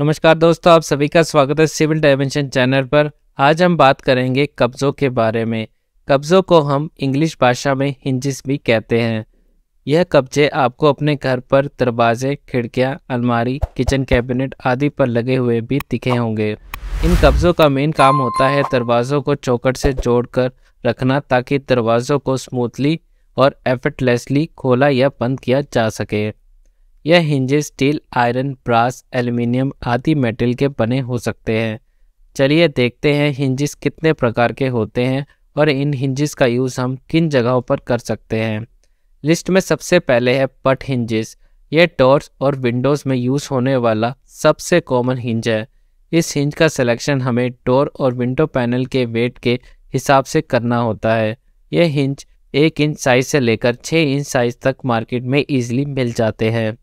नमस्कार दोस्तों आप सभी का स्वागत है सिविल डायमेंशन चैनल पर आज हम बात करेंगे कब्ज़ों के बारे में कब्ज़ों को हम इंग्लिश भाषा में हिंजिस भी कहते हैं यह कब्जे आपको अपने घर पर दरवाजे खिड़कियां, अलमारी किचन कैबिनेट आदि पर लगे हुए भी दिखे होंगे इन कब्ज़ों का मेन काम होता है दरवाज़ों को चौकट से जोड़ रखना ताकि दरवाज़ों को स्मूथली और एफर्टलेसली खोला या बंद किया जा सके यह hinge steel iron brass aluminium आदि मेटल के बने हो सकते हैं चलिए देखते हैं हिंजिस कितने प्रकार के होते हैं और इन हिंजिस का यूज़ हम किन जगहों पर कर सकते हैं लिस्ट में सबसे पहले है पट हिंजिस यह डोर्स और विंडोज़ में यूज़ होने वाला सबसे कॉमन हिंज है इस हिंज का सिलेक्शन हमें डोर और विंडो पैनल के वेट के हिसाब से करना होता है यह हिंज एक इंच साइज से लेकर छः इंच साइज तक मार्केट में ईजिली मिल जाते हैं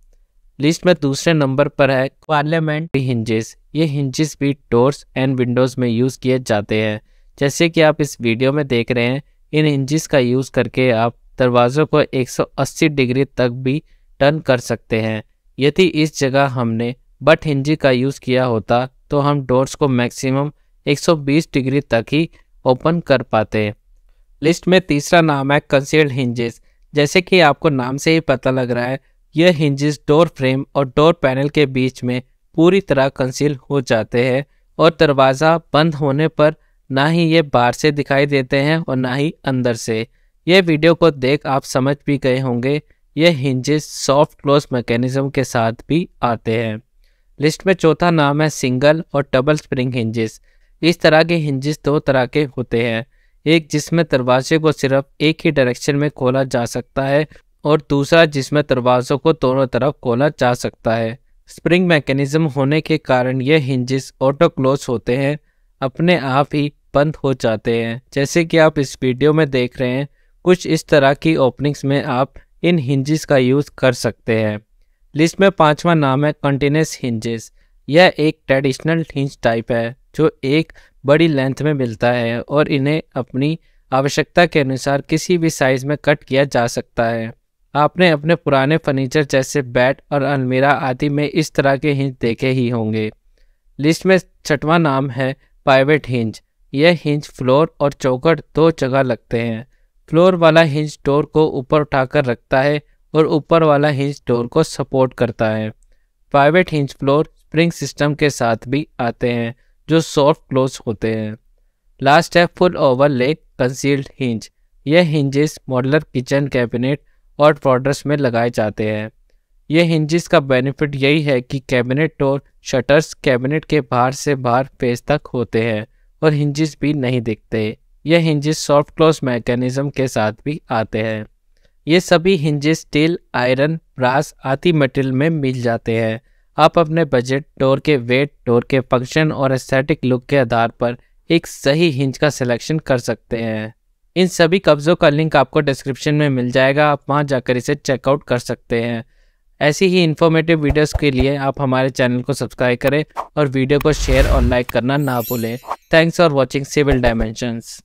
लिस्ट में दूसरे नंबर पर है पार्लियामेंट हिंजेस ये हिंजेस भी डोर्स एंड विंडोज़ में यूज़ किए जाते हैं जैसे कि आप इस वीडियो में देख रहे हैं इन हिंजेस का यूज़ करके आप दरवाज़ों को 180 डिग्री तक भी टर्न कर सकते हैं यदि इस जगह हमने बट हिंजी का यूज़ किया होता तो हम डोर्स को मैक्सिमम 120 डिग्री तक ही ओपन कर पाते लिस्ट में तीसरा नाम है कंसील्ड हिंजेस जैसे कि आपको नाम से ही पता लग रहा है यह हिंजिस डोर फ्रेम और डोर पैनल के बीच में पूरी तरह कंसील हो जाते हैं और दरवाज़ा बंद होने पर ना ही ये बाहर से दिखाई देते हैं और ना ही अंदर से यह वीडियो को देख आप समझ भी गए होंगे यह हिंजिस सॉफ्ट क्लोज मैकेनिज्म के साथ भी आते हैं लिस्ट में चौथा नाम है सिंगल और डबल स्प्रिंग हिंजिस इस तरह के हिंजिस दो तरह के होते हैं एक जिसमें दरवाजे को सिर्फ एक ही डायरेक्शन में खोला जा सकता है और दूसरा जिसमें दरवाज़ों को दोनों तरफ खोला जा सकता है स्प्रिंग मैकेनिज्म होने के कारण ये हिंजिस ऑटो क्लोज होते हैं अपने आप ही बंद हो जाते हैं जैसे कि आप इस वीडियो में देख रहे हैं कुछ इस तरह की ओपनिंग्स में आप इन हिंजिस का यूज़ कर सकते हैं लिस्ट में पांचवा नाम है कंटिन्यूस हिंजिस यह एक ट्रेडिशनल हिंज टाइप है जो एक बड़ी लेंथ में मिलता है और इन्हें अपनी आवश्यकता के अनुसार किसी भी साइज़ में कट किया जा सकता है आपने अपने पुराने फर्नीचर जैसे बेड और अलमीरा आदि में इस तरह के हिंज देखे ही होंगे लिस्ट में छठवां नाम है पाइवेट हिंज यह हिंज फ्लोर और चौकट दो जगह लगते हैं फ्लोर वाला हिंज डोर को ऊपर उठाकर रखता है और ऊपर वाला हिंज डोर को सपोर्ट करता है private hinge floor spring system के साथ भी आते हैं जो सॉफ्ट क्लोज होते हैं लास्ट है full overlay concealed hinge यह हिंजेस मॉडलर किचन कैबिनेट और बॉर्डर्स में लगाए जाते हैं ये हिंजिस का बेनिफिट यही है कि कैबिनेट डोर शटर्स कैबिनेट के बाहर से बाहर फेस तक होते हैं और हिंजिस भी नहीं दिखते यह हिंजिस सॉफ्ट क्लोज मैकेनिज्म के साथ भी आते हैं ये सभी हिंजिस स्टील आयरन ब्रास आदि मटेरियल में मिल जाते हैं आप अपने बजट डोर के वेट डोर के फंक्शन और एस्थेटिक लुक के आधार पर एक सही हिंज का सिलेक्शन कर सकते हैं इन सभी कब्ज़ों का लिंक आपको डिस्क्रिप्शन में मिल जाएगा आप वहाँ जाकर इसे चेकआउट कर सकते हैं ऐसी ही इन्फॉर्मेटिव वीडियोस के लिए आप हमारे चैनल को सब्सक्राइब करें और वीडियो को शेयर और लाइक करना ना भूलें thanks for watching civil dimensions